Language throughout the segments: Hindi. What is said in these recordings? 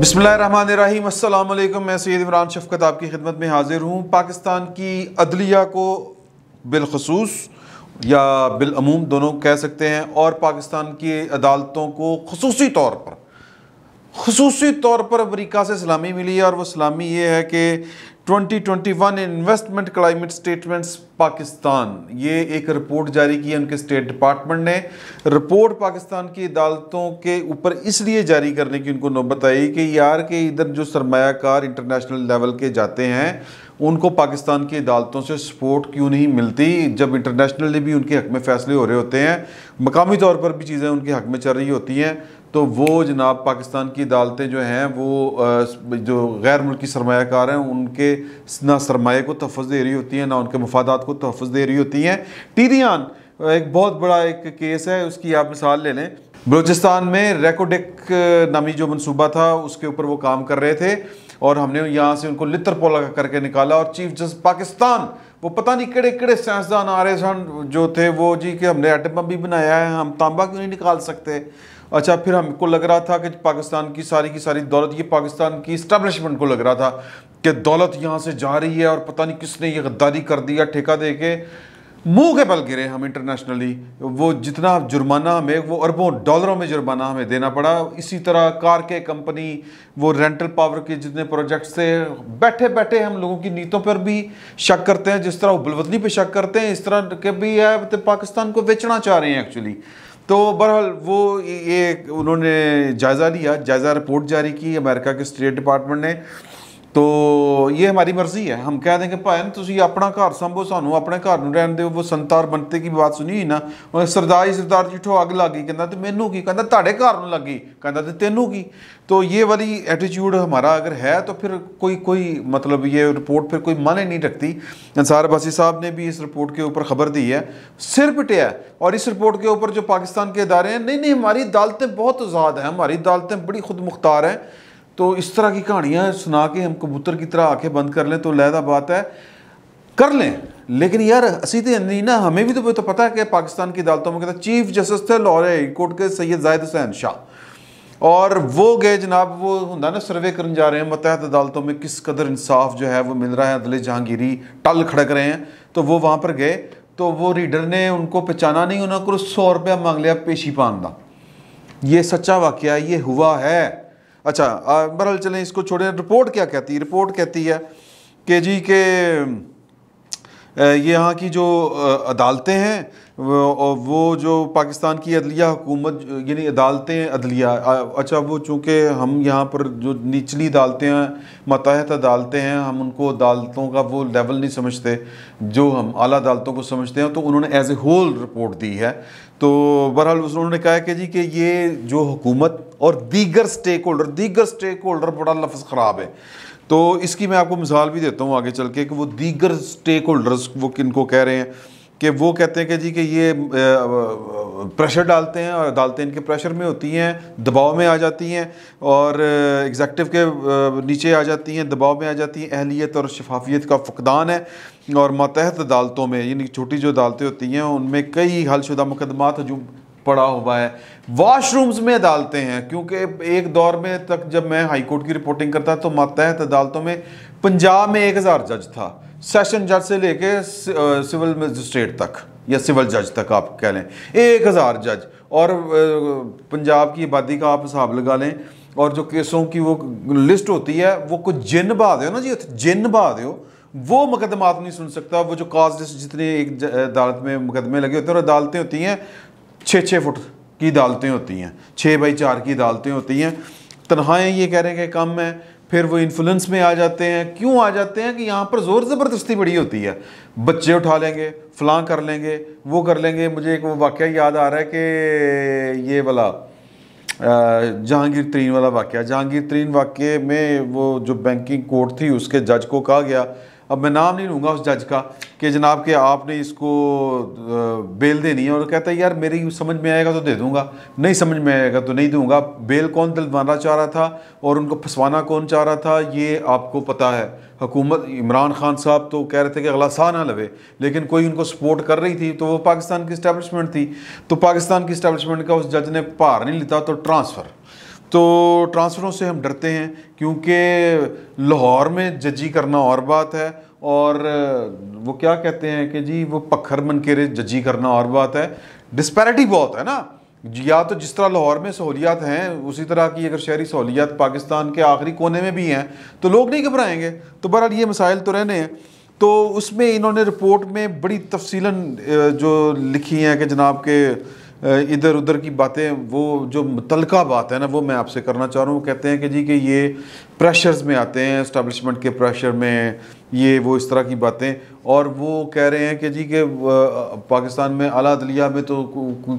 बसमीम अल्लाम मैं सैद इमरान शफकत आपकी खिदमत में हाजिर हूँ पाकिस्तान की अदलिया को बिलखसूस या बिलूम दोनों कह सकते हैं और पाकिस्तान की अदालतों को खसूस तौर पर खसूस तौर पर अमरीका से सलामी मिली है और वह सलामी ये है कि 2021 इन्वेस्टमेंट क्लाइमेट स्टेटमेंट्स पाकिस्तान ये एक रिपोर्ट जारी की है उनके स्टेट डिपार्टमेंट ने रिपोर्ट पाकिस्तान की अदालतों के ऊपर इसलिए जारी करने की उनको नौबत आई कि यार के इधर जो सरमाकार इंटरनेशनल लेवल के जाते हैं उनको पाकिस्तान की अदालतों से सपोर्ट क्यों नहीं मिलती जब इंटरनेशनली भी उनके हक में फैसले हो रहे होते हैं मकामी तौर पर भी चीज़ें उनके हक में चल रही होती हैं तो वो जनाब पाकिस्तान की अदालतें जो हैं वो जो गैर मुल्की सरमाकार हैं उनके ना सरमाए को तहफ़ दे रही होती हैं ना उनके मफादात को तहफ़ दे रही होती हैं टीरियान एक बहुत बड़ा एक केस है उसकी आप मिसाल ले लें बलूचिस्तान में रेकोडिक नामी जो मनसूबा था उसके ऊपर वो काम कर रहे थे और हमने यहाँ से उनको लितर पोला करके निकाला और चीफ जस्टिस पाकिस्तान वो पता नहीं कड़े कड़े साइंसदान आ रहे सन जो थे वो जी कि हमने एटम बम भी बनाया है हम तांबा क्यों नहीं निकाल सकते अच्छा फिर हमको लग रहा था कि पाकिस्तान की सारी की सारी दौलत ये पाकिस्तान की इस्टबलिशमेंट को लग रहा था कि दौलत यहाँ से जा रही है और पता नहीं किसने ये गद्दारी कर दिया ठेका दे के मुँह के बल गिरे हम इंटरनेशनली वो जितना जुर्माना हमें वो अरबों डॉलरों में जुर्माना हमें देना पड़ा इसी तरह कार के कंपनी वो रेंटल पावर के जितने प्रोजेक्ट्स थे बैठे बैठे हम लोगों की नीतों पर भी शक करते हैं जिस तरह वो बुलवतनी पर शक करते हैं इस तरह के भी है तो पाकिस्तान को बेचना चाह रहे हैं एक्चुअली तो बहरहाल वो ये उन्होंने जायज़ा लिया जायज़ा रिपोर्ट जारी की अमेरिका के स्टेट डिपार्टमेंट ने तो ਤੋ ਇਹ ਹਮਾਰੀ ਮਰਜ਼ੀ ਹੈ ਹਮ ਕਹਿ ਦੇਂਗੇ ਭਾਈ ਤੁਸੀਂ ਆਪਣਾ ਘਰ ਸੰਭੋ ਸਾਨੂੰ ਆਪਣੇ ਘਰ ਨੂੰ वो संतार ਉਹ की बात सुनी ਬਾਤ ਸੁਣੀ ਨਾ ਉਹ ਸਰਦਾਈ ਸਰਦਾਰ ਜਿੱਠੋ ਅੱਗ ਲੱਗੀ ਕਹਿੰਦਾ ਤੇ ਮੈਨੂੰ ਕੀ ਕਹਿੰਦਾ ਤੁਹਾਡੇ ਘਰ लग गई ਕਹਿੰਦਾ तो तेनों की तो ये वाली एटीट्यूड हमारा अगर है तो फिर कोई कोई मतलब ये रिपोर्ट फिर कोई मन ही नहीं रखती अंसार अब्बासी साहब ने भी इस रिपोर्ट के ऊपर खबर दी है सिर पिटिया और इस रिपोर्ट के ऊपर जो पाकिस्तान के इदारे हैं नहीं नहीं हमारी अदालतें बहुत आज़ाद हैं हमारी अदालतें बड़ी खुद मुख्तार हैं तो इस तरह की कहानियाँ सुना के हम कबूतर की तरह आँखें बंद कर लें तो लहदा बात है कर लें लेकिन यार असी नहीं ना हमें भी तो, तो पता है कि पाकिस्तान की अदालतों में कहता चीफ जस्टिस थे लाहौर हाई कोर्ट के सैयद जायद हुसैन शाह और वो गए जनाब वो होंगे ना सर्वे करने जा रहे हैं मतहत अदालतों में किस कदर इंसाफ जो है वो मिल रहा है अदल जहांगीरी टल खड़क रहे हैं तो वो वहाँ पर गए तो वो रीडर ने उनको पहचाना नहीं उन्होंने सौ रुपया मांग लिया पेशी पान का ये सच्चा वाक्य ये हुआ है अच्छा बहरहाल चलें इसको छोड़ें रिपोर्ट क्या कहती है रिपोर्ट कहती है कि जी के यहाँ की जो अदालतें हैं वो जो पाकिस्तान की अदलिया हुकूमत यानी अदालतें अदलिया अच्छा वो चूँकि हम यहाँ पर जो निचली अदालतें हैं मतहत अदालतें हैं हम उनको अदालतों का वो लेवल नहीं समझते जो हम आला अदालतों को समझते हैं तो उन्होंने एज ए होल रिपोर्ट दी है तो बहरहाल उन्होंने कहा कि जी कि ये जो हुकूमत और दीगर स्टेक होल्डर दीगर स्टेक होल्डर बड़ा लफ्ज़ ख़राब है तो इसकी मैं आपको मिसाल भी देता हूँ आगे चल के कि वो दीगर स्टेक होल्डर्स वो किन को कह रहे हैं कि वो कहते हैं कि जी कि ये प्रेशर डालते हैं और अदालतें इनके प्रेशर में होती हैं दबाव में आ जाती हैं और एग्जेक्टिव के नीचे आ जाती हैं दबाव में आ जाती हैं अहलीत और शफाफियत का फकदान है और मातहत अदालतों में यानी छोटी जो अदालतें होती हैं उनमें कई हलशुदा मुकदमा जो पड़ा हुआ है वॉशरूम्स में अदालतें हैं क्योंकि एक दौर में तक जब मैं हाईकोर्ट की रिपोर्टिंग करता तो मातहत अदालतों में पंजाब में एक हज़ार जज था सेशन जज से लेके सिविल मजिस्ट्रेट तक या सिविल जज तक आप कह लें एक हज़ार जज और पंजाब की आबादी का आप हिसाब लगा लें और जो केसों की वो लिस्ट होती है वो कुछ जिन बहा दो ना जी जिन बहा दो वो मुकदमात नहीं सुन सकता वो जो काज लिस्ट जितने एक अदालत में मुकदमे लगे होते हैं और अदालतें होती हैं छः छः फुट की अदालतें होती हैं छः बाई चार की अदालतें होती हैं तनहाएँ ये कह रहे हैं कि कम है फिर वो इन्फ्लुएंस में आ जाते हैं क्यों आ जाते हैं कि यहाँ पर ज़ोर ज़बरदस्ती बड़ी होती है बच्चे उठा लेंगे फलां कर लेंगे वो कर लेंगे मुझे एक वो वाक्य याद आ रहा है कि ये वाला जहांगीर तरीन वाला वाक्य जहांगीर तरीन वाक्य में वो जो बैंकिंग कोर्ट थी उसके जज को कहा गया अब मैं नाम नहीं लूँगा उस जज का कि जनाब के आपने इसको बेल देनी है और कहता है यार मेरी समझ में आएगा तो दे दूँगा नहीं समझ में आएगा तो नहीं दूँगा बेल कौन दिलवाना चाह रहा था और उनको फंसवाना कौन चाह रहा था ये आपको पता है हुकूमत इमरान खान साहब तो कह रहे थे कि अगला सा ना लवे लेकिन कोई उनको सपोर्ट कर रही थी तो वो पाकिस्तान की इस्टेबलिशमेंट थी तो पाकिस्तान की इस्टेबलिशमेंट का उस जज ने पार नहीं लिता तो ट्रांसफ़र तो ट्रांसफ़रों से हम डरते हैं क्योंकि लाहौर में जजी करना और बात है और वो क्या कहते हैं कि जी वो पखर मन के जजी करना और बात है डिस्पैरिटी बहुत है ना या तो जिस तरह लाहौर में सहूलियात हैं उसी तरह की अगर शहरी सहूलियात पाकिस्तान के आखिरी कोने में भी हैं तो लोग नहीं घबराएंगे तो बहरहाल ये मसाइल तो रहने हैं तो उसमें इन्होंने रिपोर्ट में बड़ी तफसीला जो लिखी हैं कि जनाब के इधर उधर की बातें वो जो मुतलका बात है ना वो मैं आपसे करना चाह रहा हूँ कहते हैं कि जी कि ये प्रेशर्स में आते हैं इस्टबलिशमेंट के प्रेशर में ये वो इस तरह की बातें और वो कह रहे हैं कि जी के पाकिस्तान में अला अदलिया में तो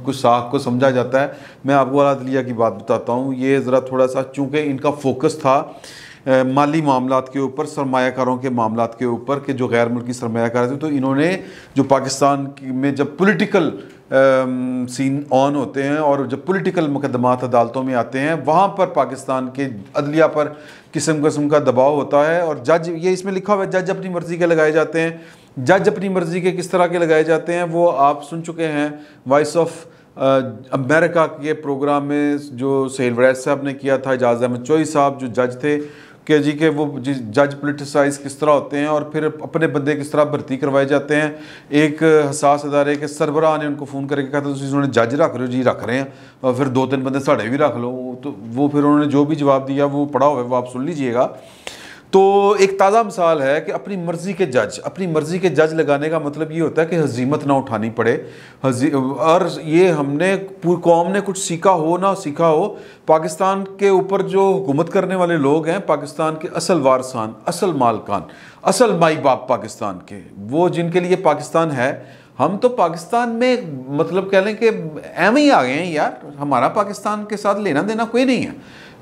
कुछ साख को समझा जाता है मैं आपको अला अदलिया की बात बताता हूँ ये ज़रा थोड़ा सा चूँकि इनका फोकस था माली मामला के ऊपर सरमाकारों के मामला के ऊपर के जो गैर मुल्की सरमाकार थे तो इन्होंने जो पाकिस्तान में जब पोलिटिकल सीन ऑन होते हैं और जब पॉलिटिकल मुकदमात अदालतों में आते हैं वहाँ पर पाकिस्तान के अदलिया पर किस्म कस्म का दबाव होता है और जज ये इसमें लिखा हुआ है जज अपनी मर्ज़ी के लगाए जाते हैं जज अपनी मर्ज़ी के किस तरह के लगाए जाते हैं वो आप सुन चुके हैं वॉइस ऑफ अमेरिका के प्रोग्राम में जो सहेल वैद साहब ने किया था एजाज अहमद चोई साहब जो जज थे कि जी के वो जज पोलिटिसाइज किस तरह होते हैं और फिर अपने बंदे किस तरह भर्ती करवाए जाते हैं एक हसास अदारे के सरबराह ने उनको फ़ोन करके कहा था तो उन्होंने जज रख रहे हो जी रख रहे हैं और फिर दो तीन बंदे साढ़े भी रख लो तो वो फिर उन्होंने जो भी जवाब दिया वो पढ़ा हुआ है वो आप सुन लीजिएगा तो एक ताज़ा मिसाल है कि अपनी मर्ज़ी के जज अपनी मर्ज़ी के जज लगाने का मतलब ये होता है कि हजीमत ना उठानी पड़े और ये हमने पूरी कौम ने कुछ सीखा हो ना सीखा हो पाकिस्तान के ऊपर जो हुकूमत करने वाले लोग हैं पाकिस्तान के असल वारसान असल मालकान असल माई बाप पाकिस्तान के वो जिनके लिए पाकिस्तान है हम तो पाकिस्तान में मतलब कह लें कि एम ही आ गए हैं यार हमारा पाकिस्तान के साथ लेना देना कोई नहीं है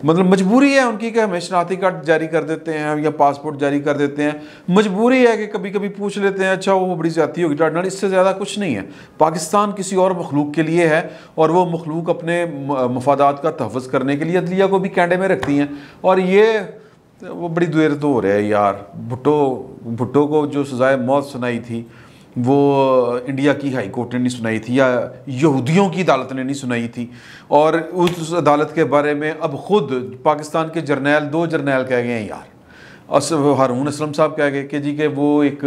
मतलब मजबूरी है उनकी कि हमें शनाती कार्ड जारी कर देते हैं या पासपोर्ट जारी कर देते हैं मजबूरी है कि कभी कभी पूछ लेते हैं अच्छा वो बड़ी ज़्यादा होगी डॉट इससे ज़्यादा कुछ नहीं है पाकिस्तान किसी और मखलूक के लिए है और वो मखलूक अपने मफादात का तहफ़ करने के लिए अदलिया को भी कैंडे में रखती हैं और ये वो बड़ी देर तो हो रहा है यार भुट्टो भुट्टो को जो सज़ाए मौत सुनाई थी वो इंडिया की हाई कोर्ट ने नहीं सुनाई थी या यहूदियों की अदालत ने नहीं सुनाई थी और उस अदालत के बारे में अब ख़ुद पाकिस्तान के जर्नैल दो जर्नैल कह गए हैं यार अस हारून असलम साहब कह गए कि जी के वो एक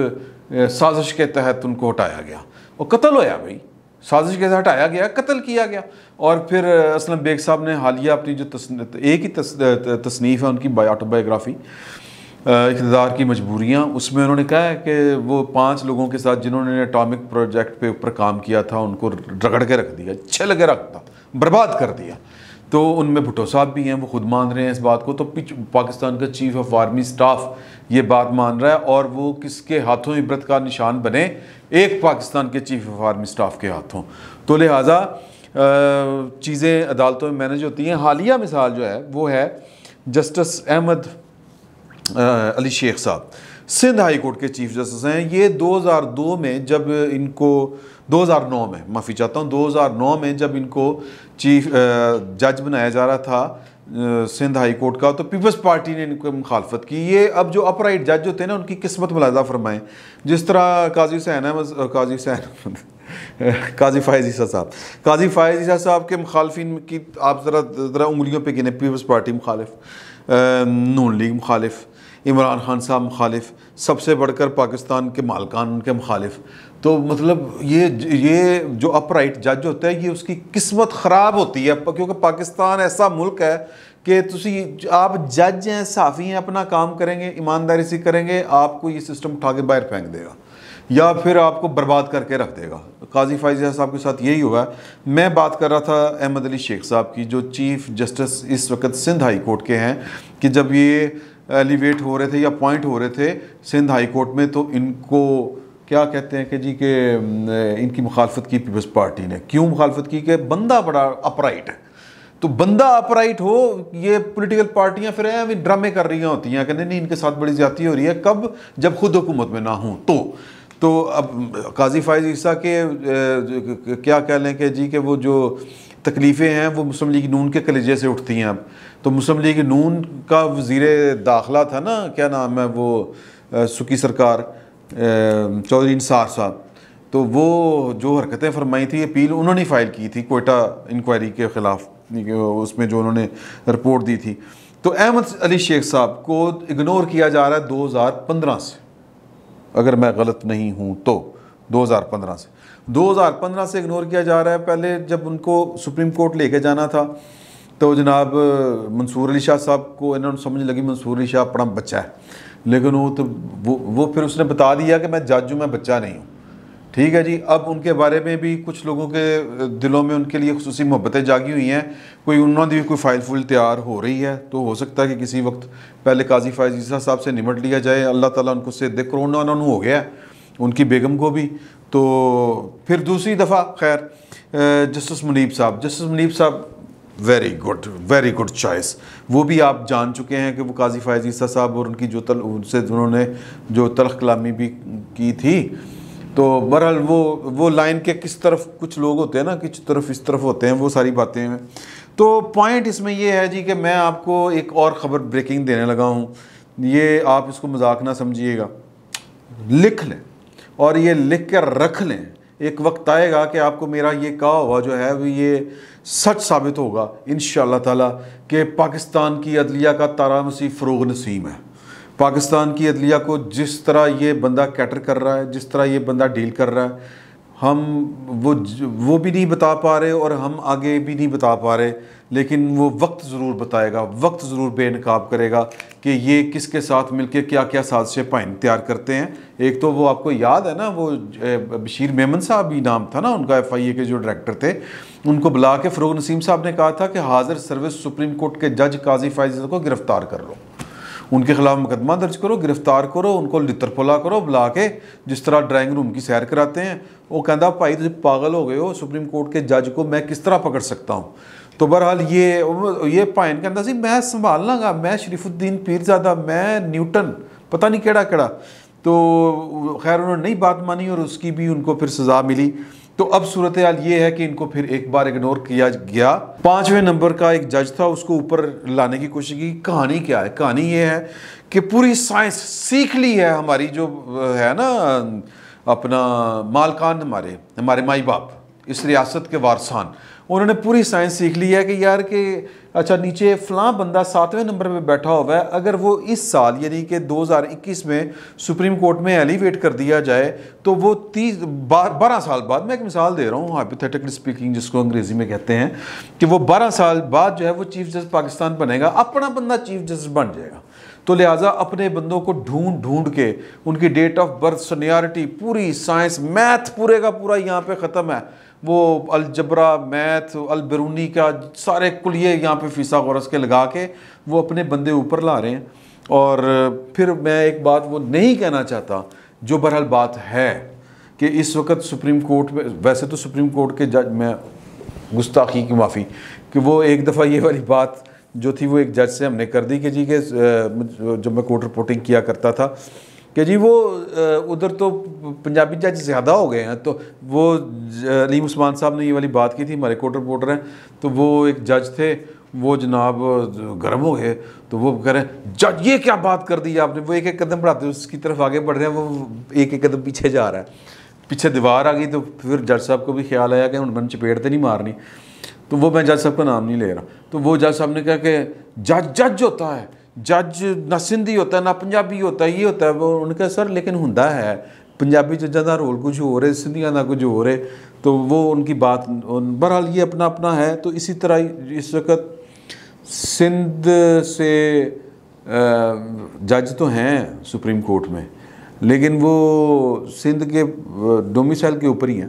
साजिश के तहत उनको हटाया गया और कत्ल होया भाई साजिश के तहत हटाया गया कत्ल किया गया और फिर असलम बेग साहब ने हालिया अपनी जो तस्न, एक ही तस, तसनीफ़ है उनकी ऑटोबायोग्राफी इकतदार की मजबूरियाँ उसमें उन्होंने कहा है कि वो पाँच लोगों के साथ जिन्होंने एटॉमिक प्रोजेक्ट पे ऊपर काम किया था उनको रगड़ के रख दिया छल के रखता बर्बाद कर दिया तो उनमें भुटो साहब भी हैं वो खुद मान रहे हैं इस बात को तो पाकिस्तान का चीफ ऑफ आर्मी स्टाफ ये बात मान रहा है और वो किसके हाथों इबरत का निशान बने एक पाकिस्तान के चीफ ऑफ आर्मी स्टाफ के हाथों तो लिहाजा चीज़ें अदालतों में मैनेज होती हैं हालिया मिसाल जो है वो है जस्टिस अहमद अली शेख साहब सिंध हाई कोर्ट के चीफ जस्टिस हैं ये 2002 में जब इनको 2009 में माफ़ी चाहता हूँ 2009 में जब इनको चीफ जज बनाया जा रहा था सिंध हाई कोर्ट का तो पीपल्स पार्टी ने इनको मुखालफत की ये अब जो अपराइट जज होते हैं ना उनकी किस्मत मुलाजा फरमाएं जिस तरह काजी हुसैन अहमद काजी हुसैन काजी फायज ईसा साहब काजी फायज ईसा साहब के मुखालफी की आप ज़रा ज़रा उंगलियों पर गिने पीपल्स पार्टी मुखालिफ नून लीग मुखालिफ इमरान खान साहब मुखालिफ सबसे बढ़कर पाकिस्तान के मालकान उनके मुखालिफ तो मतलब ये ये जो अपराइट जज होता है ये उसकी किस्मत ख़राब होती है क्योंकि पाकिस्तान ऐसा मुल्क है कि तुम आप जज हैं साफ़ी हैं अपना काम करेंगे ईमानदारी से करेंगे आपको ये सिस्टम उठा के बाहर फेंक देगा या फिर आपको बर्बाद करके रख देगा काजी फाइजिया साहब के साथ यही हुआ मैं बात कर रहा था अहमद अली शेख साहब की जो चीफ़ जस्टिस इस वक्त सिंध हाई कोर्ट के हैं कि जब ये एलिवेट हो रहे थे या पॉइंट हो रहे थे सिंध हाई कोर्ट में तो इनको क्या कहते हैं कि जी के इनकी मुखालफत की पीपल्स पार्टी ने क्यों मुखालफत की कि बंदा बड़ा अपराइट है तो बंदा अपराइट हो ये पॉलिटिकल पार्टियां फिर अभी ड्रामे कर रही होती हैं कहते नहीं इनके साथ बड़ी ज्यादा हो रही है कब जब खुद हुकूमत में ना हूँ तो तो अब काजी फायज ईसा के क्या कह लें कि जी के वो जो तकलीफ़ें हैं वो मुस्लिम लीग नून के कलेजे से उठती हैं अब तो मुस्लिम लीग नून का वजीर दाखिला था ना क्या नाम है वो सुकी सरकार चौधरी इंसार साहब तो वो जो हरकतें फरमाई थी अपील उन्होंने फ़ाइल की थी कोयटा इंक्वायरी के ख़िलाफ़ उसमें जो उन्होंने रिपोर्ट दी थी तो अहमद अली शेख साहब को इग्नोर किया जा रहा है 2015 से अगर मैं गलत नहीं हूँ तो 2015 से 2015 से इग्नोर किया जा रहा है पहले जब उनको सुप्रीम कोर्ट लेके जाना था तो जनाब मंसूर अली शाह साहब को इन्होंने समझ लगी मंसूर अली शाह अपना बच्चा है लेकिन वो तो वो वो फिर उसने बता दिया कि मैं जज हूँ मैं बच्चा नहीं हूँ ठीक है जी अब उनके बारे में भी कुछ लोगों के दिलों में उनके लिए खसूस मोहब्बतें जागी हुई हैं कोई उन्होंने भी कोई फ़ाइल फुल तैयार हो रही है तो हो सकता है कि किसी वक्त पहले काजी फायजीसा साहब से निमट लिया जाए अल्लाह ताला उनको से देख करोना उन्होंने हो गया उनकी बेगम को भी तो फिर दूसरी दफ़ा खैर जस्टिस मुनीब साहब जस्टिस मुनीब साहब very good very good choice वो भी आप जान चुके हैं कि वो काजी फ़ायज़ ईसा साहब और उनकी जो तल उनसे उन्होंने जो तलख कलामी भी की थी तो बहरहाल वो वो लाइन के किस तरफ कुछ लोग होते हैं ना किस तरफ इस तरफ होते हैं वो सारी बातें हैं तो पॉइंट इसमें ये है जी कि मैं आपको एक और ख़बर ब्रेकिंग देने लगा हूँ ये आप इसको मजाक ना समझिएगा लिख लें और ये लिख कर रख लें एक वक्त आएगा कि आपको मेरा ये कहा हुआ जो है वो ये सच साबित होगा इन ताला कि पाकिस्तान की अदलिया का तारा तारामसी फ़रोग नसीम है पाकिस्तान की अदलिया को जिस तरह ये बंदा कैटर कर रहा है जिस तरह ये बंदा डील कर रहा है हम वो वो भी नहीं बता पा रहे और हम आगे भी नहीं बता पा रहे लेकिन वो वक्त ज़रूर बताएगा वक्त ज़रूर बेनकाब करेगा कि ये किसके साथ मिलके क्या क्या साजिशें पाइन तैयार करते हैं एक तो वो आपको याद है ना वो बशीर मेमन साहब भी नाम था ना उनका एफ आई ए के जो डायरेक्टर थे उनको बुला के फ़रोग नसीम साहब ने कहा था कि हाज़र सर्विस सुप्रीम कोर्ट के जज काजी फाइजल को गिरफ़्तार कर लो उनके खिलाफ मुकदमा दर्ज करो गिरफ्तार करो उनको लितरपोला करो बुला के जिस तरह ड्राइंग रूम की सैर कराते हैं वो कहता भाई तुझे पागल हो गए हो सुप्रीम कोर्ट के जज को मैं किस तरह पकड़ सकता हूँ तो बहरहाल ये ये पाइन कहता सी मैं संभाल लाँगा मैं शरीफुद्दीन पीरजादा मैं न्यूटन पता नहीं कड़ा कड़ा तो खैर उन्होंने नहीं बात मानी और उसकी भी उनको फिर सज़ा मिली तो अब सूरत हाल ये है कि इनको फिर एक बार इग्नोर किया गया पांचवें नंबर का एक जज था उसको ऊपर लाने की कोशिश की कहानी क्या है कहानी ये है कि पूरी साइंस सीख ली है हमारी जो है ना अपना मालकान हमारे हमारे माई बाप इस रियासत के वारसान उन्होंने पूरी साइंस सीख ली है कि यार कि अच्छा नीचे फलां बंदा सातवें नंबर पे बैठा हुआ है अगर वो इस साल यानी कि 2021 में सुप्रीम कोर्ट में एलिवेट कर दिया जाए तो वो तीस बारह साल बाद मैं एक मिसाल दे रहा हूँ हाइपोथेटिकली स्पीकिंग जिसको अंग्रेज़ी में कहते हैं कि वो बारह साल बाद जो है वो चीफ जस्टिस पाकिस्तान बनेगा अपना बंदा चीफ जस्टिस बन जाएगा तो लिहाजा अपने बंदों को ढूंढ ढूंढ के उनकी डेट ऑफ बर्थ सीनियरिटी पूरी साइंस मैथ पूरे का पूरा यहाँ पे ख़त्म है वो अलजबरा मैथ अलबरूनी का सारे कुलिए यहाँ पे फीसा गौरस के लगा के वो अपने बंदे ऊपर ला रहे हैं और फिर मैं एक बात वो नहीं कहना चाहता जो बहरहाल बात है कि इस वक्त सुप्रीम कोर्ट में वैसे तो सुप्रीम कोर्ट के जज में गुस्ताखी की माफ़ी कि वो एक दफ़ा ये वाली बात जो थी वो एक जज से हमने कर दी कि जी के जब मैं कोर्ट रिपोर्टिंग किया करता था कि जी वो उधर तो पंजाबी जज ज़्यादा हो गए हैं तो वो अलीम उस्मान साहब ने ये वाली बात की थी हमारे कोर्ट रिपोर्टर हैं तो वो एक जज थे वो जनाब गर्म हो गए तो वो कह रहे हैं जज ये क्या बात कर दी आपने वो एक एक कदम बढ़ाते उसकी तरफ आगे बढ़ रहे हैं वो एक एक कदम पीछे जा रहा है पीछे दीवार आ गई तो फिर जज साहब को भी ख्याल आया कि हम मैंने चपेट तो नहीं मारनी तो वो मैं जज साहब का नाम नहीं ले रहा तो वो जज साहब ने कहा कि जज जज होता है ਜੱਜ ਨਾ ਸਿੰਧੀ ਹੁੰਦਾ ਨਾ ਪੰਜਾਬੀ ये होता है वो ਕਹਾ सर लेकिन ਹੁੰਦਾ है पंजाबी जजा का रोल कुछ हो रहे सिंधिया का कुछ हो रहे तो वो उनकी बात बहरहाल ये अपना अपना है तो इसी तरह इस वक्त सिंध से जज तो हैं सुप्रीम कोर्ट में लेकिन वो सिंध के डोमिसाइल के ऊपर ही हैं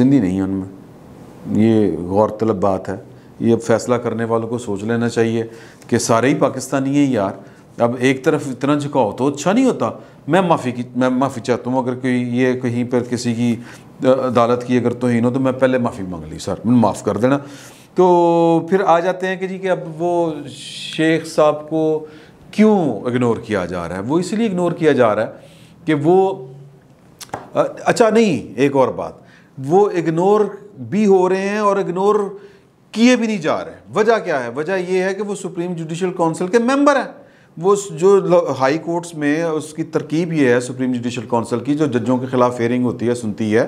सिंधी नहीं है उनमें ये गौरतलब बात है ये फैसला करने वालों को सोच लेना चाहिए कि सारे ही पाकिस्तानी हैं यार अब एक तरफ इतना झुकाओ तो अच्छा नहीं होता मैं माफ़ी की मैं माफ़ी चाहता हूँ अगर कोई ये कहीं पर किसी की अदालत की अगर तो ही हो तो मैं पहले माफ़ी मांग ली सर मैं माफ़ कर देना तो फिर आ जाते हैं कि जी कि अब वो शेख साहब को क्यों इग्नोर किया जा रहा है वो इसलिए इग्नोर किया जा रहा है कि वो अच्छा नहीं एक और बात वो इग्नोर भी हो रहे हैं और इग्नोर किए भी नहीं जा रहे वजह क्या है वजह यह है कि वो सुप्रीम जुडिशल काउंसिल के मेंबर हैं वो जो हाई कोर्ट्स में उसकी तरकीब ये है सुप्रीम जुडिशल काउंसिल की जो जजों के खिलाफ हेयरिंग होती है सुनती है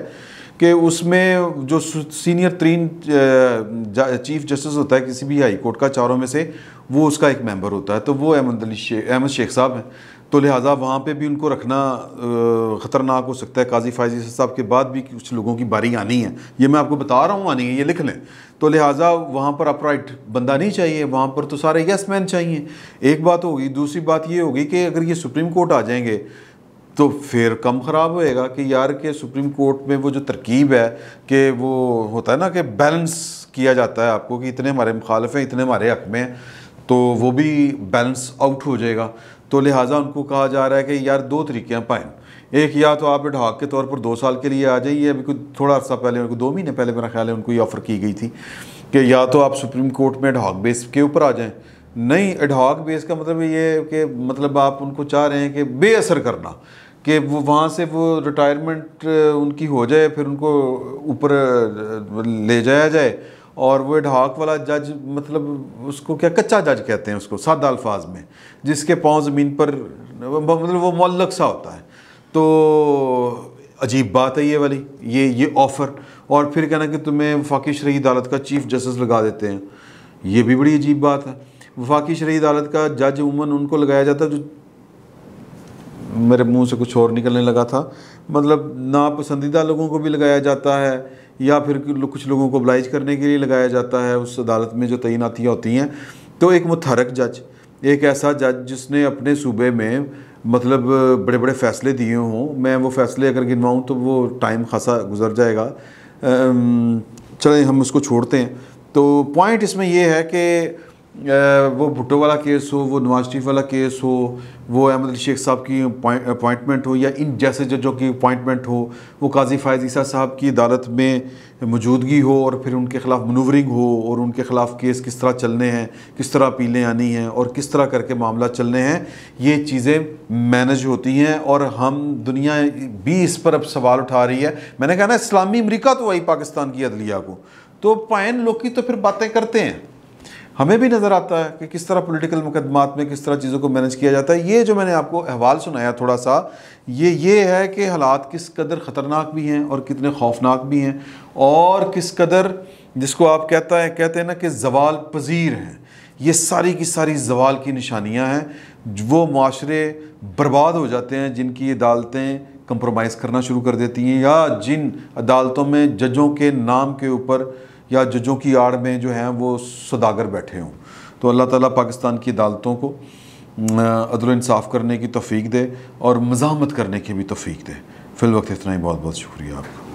कि उसमें जो सीनियर तीन चीफ जस्टिस होता है किसी भी हाई कोर्ट का चारों में से वो उसका एक मेंबर होता है तो वो अहमद अली शेख अहमद शेख साहब हैं तो लिहाजा वहाँ पर भी उनको रखना ख़तरनाक हो सकता है काजी फायजी साहब के बाद भी कुछ लोगों की बारी आनी है ये मैं आपको बता रहा हूँ आनी है ये लिख लें तो लिहाजा वहाँ पर अपराइट बंदा नहीं चाहिए वहाँ पर तो सारे यस मैन चाहिए एक बात होगी दूसरी बात ये होगी कि अगर ये सुप्रीम कोर्ट आ जाएंगे तो फिर कम ख़राब होएगा कि यार के सुप्रीम कोर्ट में वो जो तरकीब है कि वो होता है ना कि बैलेंस किया जाता है आपको कि इतने हमारे मुखालफ हैं इतने हमारे हक में हैं तो वो भी बैलेंस आउट हो जाएगा तो लिहाजा उनको कहा जा रहा है कि यार दो तरीके हैं पाए एक या तो आप ढाक के तौर पर दो साल के लिए आ जाइए अभी कुछ थोड़ा अर्सा पहले उनको दो महीने पहले मेरा ख्याल है उनको ये ऑफ़र की गई थी कि या तो आप सुप्रीम कोर्ट में ढाक बेस के ऊपर आ जाएँ नहीं एडहाक बेस का मतलब ये है कि मतलब आप उनको चाह रहे हैं कि बेअसर करना कि वो वहाँ से वो रिटायरमेंट उनकी हो जाए फिर उनको ऊपर ले जाया जाए और वो ढाक वाला जज मतलब उसको क्या कच्चा जज कहते हैं उसको सादा अल्फाज में जिसके पाँव ज़मीन पर मतलब वो मल्लक सा होता है तो अजीब बात है ये वाली ये ये ऑफ़र और फिर कहना कि तुम्हें वफाकी शरी अदालत का चीफ जस्टिस लगा देते हैं ये भी बड़ी अजीब बात है वफाकी शरी अदालत का जज उमन उनको लगाया जाता है जो मेरे मुंह से कुछ और निकलने लगा था मतलब नापसंदीदा लोगों को भी लगाया जाता है या फिर कुछ लोगों को ब्लाइज करने के लिए लगाया जाता है उस अदालत में जो तैनातियाँ होती हैं तो एक मुतहरक जज एक ऐसा जज जिसने अपने सूबे में मतलब बड़े बड़े फ़ैसले दिए हों मैं वो फ़ैसले अगर गिनवाऊँ तो वो टाइम खासा गुजर जाएगा चलें हम उसको छोड़ते हैं तो पॉइंट इसमें यह है कि वो भुट्टो वाला केस हो वो नवाज शरीफ वाला केस हो वो अहमद अली शेख साहब की अपॉइंटमेंट हो या इन जैसे जजों की अपॉइंटमेंट हो वो काजी फ़ायज़ ईसा साहब की अदालत में मौजूदगी हो और फिर उनके ख़िलाफ़ मनूवरिंग हो और उनके ख़िलाफ़ केस किस तरह चलने हैं किस तरह अपीलें आनी हैं और किस तरह करके मामला चलने हैं ये चीज़ें मैनेज होती हैं और हम दुनिया भी इस पर अब सवाल उठा रही है मैंने कहा ना इस्लामी अमरीका तो वही पाकिस्तान की अदलिया को तो पायन लोग की तो फिर बातें करते हैं हमें भी नज़र आता है कि किस तरह पॉलिटिकल मुकदमात में किस तरह चीज़ों को मैनेज किया जाता है ये जो मैंने आपको अहवाल सुनाया थोड़ा सा ये ये है कि हालात किस कदर ख़तरनाक भी हैं और कितने खौफनाक भी हैं और किस कदर जिसको आप कहता है कहते हैं ना कि जवाल पजीर हैं ये सारी की सारी जवाल की निशानियाँ हैं वो माशरे बर्बाद हो जाते हैं जिनकी अदालतें कंप्रोमाइज़ करना शुरू कर देती हैं या जिन अदालतों में जजों के नाम के ऊपर या जजों की आड़ में जो हैं वो सदागर बैठे हों तो अल्लाह ताला पाकिस्तान की अदालतों को अदल इंसाफ करने की तफीक दे और मजामत करने की भी तफीक दे फिल वक्त इतना ही बहुत बहुत शुक्रिया आपका